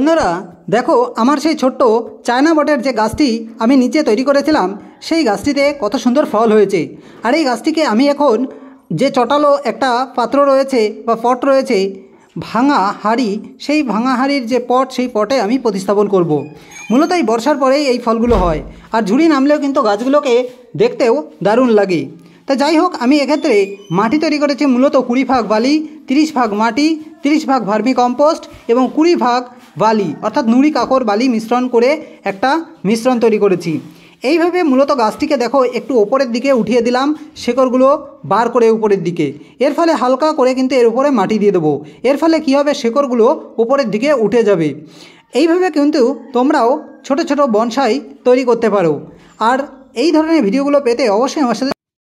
বন্ধুরা দেখো আমার সেই ছোট্ট চায়না বটের যে গাছটি আমি নিচে তৈরি করেছিলাম সেই গাছটিতে কত সুন্দর ফল হয়েছে আর এই গাছটিকে আমি এখন যে চটালো একটা পাত্র রয়েছে বা পট রয়েছে ভাঙা হাড়ি সেই ভাঙা হাড়ির যে পট সেই পটে আমি প্রতিস্থাপন করব। মূলত এই বর্ষার পরেই এই ফলগুলো হয় আর ঝুড়ি নামলেও কিন্তু গাছগুলোকে দেখতেও দারুণ লাগে তা যাই হোক আমি এক্ষেত্রে মাটি তৈরি করেছি মূলত কুড়ি ভাগ বালি তিরিশ ভাগ মাটি তিরিশ ভাগ ভার্মি কম্পোস্ট এবং কুড়ি ভাগ বালি অর্থাৎ নুড়ি কাকর বালি মিশ্রণ করে একটা মিশ্রণ তৈরি করেছি এইভাবে মূলত গাছটিকে দেখো একটু ওপরের দিকে উঠিয়ে দিলাম শেকড়গুলো বার করে উপরের দিকে এর ফলে হালকা করে কিন্তু এর উপরে মাটি দিয়ে দেবো এর ফলে কী হবে শেকড়গুলো উপরের দিকে উঠে যাবে এইভাবে কিন্তু তোমরাও ছোট ছোট বনসাই তৈরি করতে পারো আর এই ধরনের ভিডিওগুলো পেতে অবশ্যই আমার সাথে